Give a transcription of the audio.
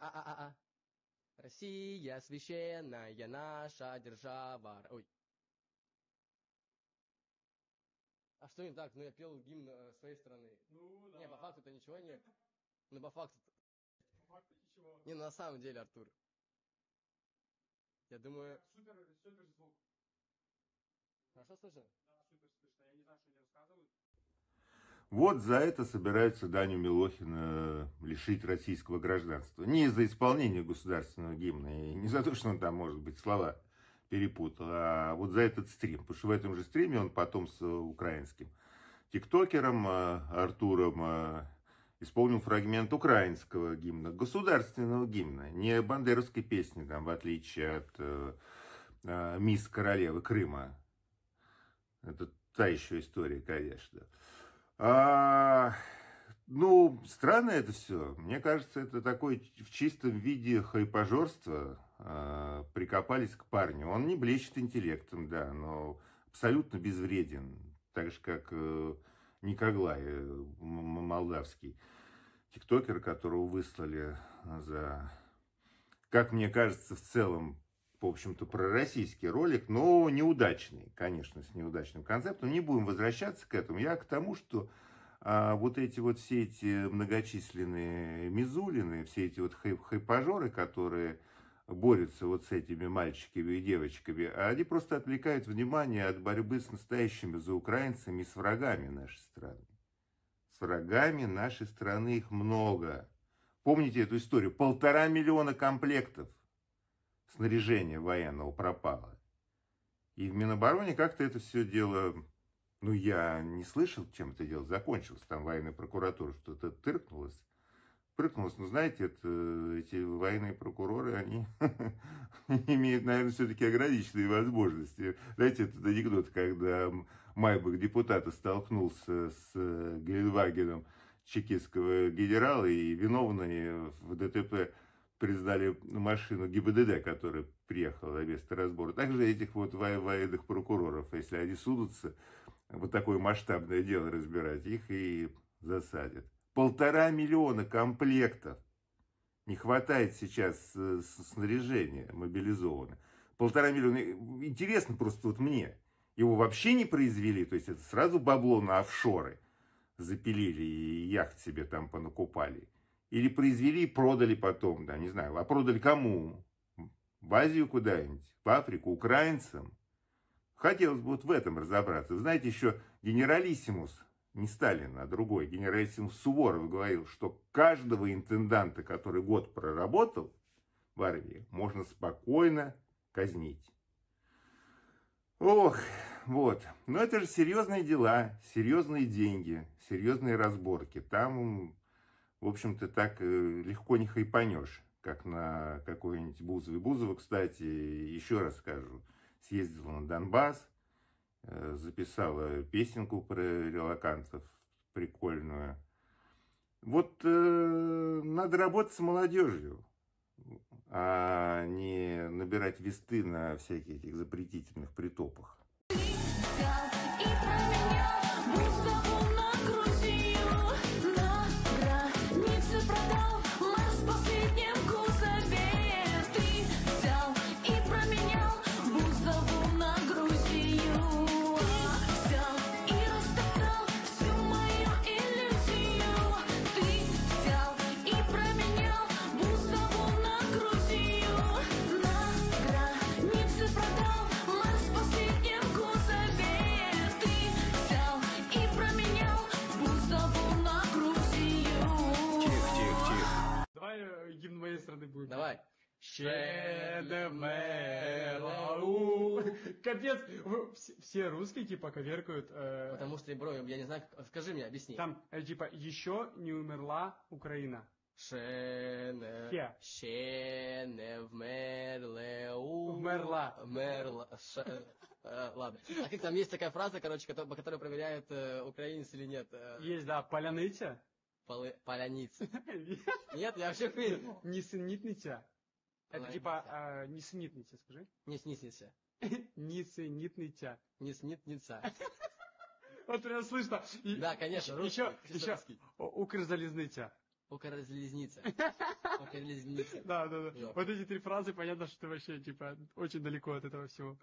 А-а-а-а. а Россия священная наша держава. Ой. А что не так? Ну, я пел гимн э, своей страны. Ну, да. Не, по факту это ничего не. Ну, по факту... По факту ничего. Не, ну, на самом деле, Артур. Я думаю... Супер, супер звук. Хорошо слышно? Да, супер слышно. Я не знаю, что они рассказывают. Вот за это собираются Даню Милохина э, лишить российского гражданства. Не за исполнение государственного гимна, и не за то, что он там, может быть, слова перепутал, а вот за этот стрим. Потому что в этом же стриме он потом с украинским тиктокером э, Артуром э, исполнил фрагмент украинского гимна, государственного гимна, не бандеровской песни, там, в отличие от э, «Мисс Королевы Крыма». Это та еще история, конечно. А, ну, странно это все. Мне кажется, это такое в чистом виде хайпожорство. А, прикопались к парню. Он не блещет интеллектом, да, но абсолютно безвреден. Так же, как э, Никоглай э, молдавский тиктокер, которого выслали за, как мне кажется, в целом в общем-то, пророссийский ролик, но неудачный, конечно, с неудачным концептом. Не будем возвращаться к этому. Я к тому, что а, вот эти вот все эти многочисленные мизулины, все эти вот хайпажоры, которые борются вот с этими мальчиками и девочками, они просто отвлекают внимание от борьбы с настоящими за украинцами и с врагами нашей страны. С врагами нашей страны их много. Помните эту историю? Полтора миллиона комплектов снаряжение военного пропало. И в Минобороне как-то это все дело... Ну, я не слышал, чем это дело закончилось. Там военная прокуратура что-то тыркнулась. Прыкнулась. Ну, знаете, это, э, эти военные прокуроры, они имеют, наверное, все-таки ограниченные возможности. Знаете, этот анекдот, когда Майбах депутата столкнулся с э, Гельвагеном чекистского генерала и виновные в ДТП признали машину ГИБДД, которая приехала на место разбора. Также этих вот военных прокуроров, если они судятся, вот такое масштабное дело разбирать, их и засадят. Полтора миллиона комплектов. Не хватает сейчас э, снаряжения мобилизовано. Полтора миллиона. Интересно просто вот мне. Его вообще не произвели, то есть это сразу бабло на офшоры запилили и яхт себе там понакупали. Или произвели и продали потом, да, не знаю. А продали кому? В Азию куда-нибудь? В Африку? Украинцам? Хотелось бы вот в этом разобраться. знаете, еще генералиссимус, не Сталин, а другой, генералиссимус Суворов говорил, что каждого интенданта, который год проработал в армии, можно спокойно казнить. Ох, вот. Но это же серьезные дела, серьезные деньги, серьезные разборки. Там в общем-то, так э, легко не хайпанешь, как на какой-нибудь Бузовой. Бузова, кстати, еще раз скажу, съездила на Донбасс, э, записала песенку про релакантов прикольную. Вот э, надо работать с молодежью, а не набирать весты на всяких этих запретительных притопах. И про Давай. Шедемелау. Капец, все, русские типа коверкают. Э... Потому что, бро, я не знаю, скажи мне, объясни. Там э, типа еще не умерла Украина. Шене. Yeah. Шене вмерлеу. Вмерла. Вмерла. Ше... Э, э, ладно. А как там есть такая фраза, короче, по которой проверяют э, украинец или нет? Э... Есть, да, поляныця полы, поляниц. Нет, я вообще хуй. Ну, не сынитнича. Это типа а, не снитнича, скажи. Не снитнича. Не сынитнича. Не снитница. Вот прям слышно. Да, конечно, русский. Еще укрзалезнича. Укрзалезница. Укрзалезница. Да, да, да. Вот эти три фразы, понятно, что ты вообще, типа, очень далеко от этого всего.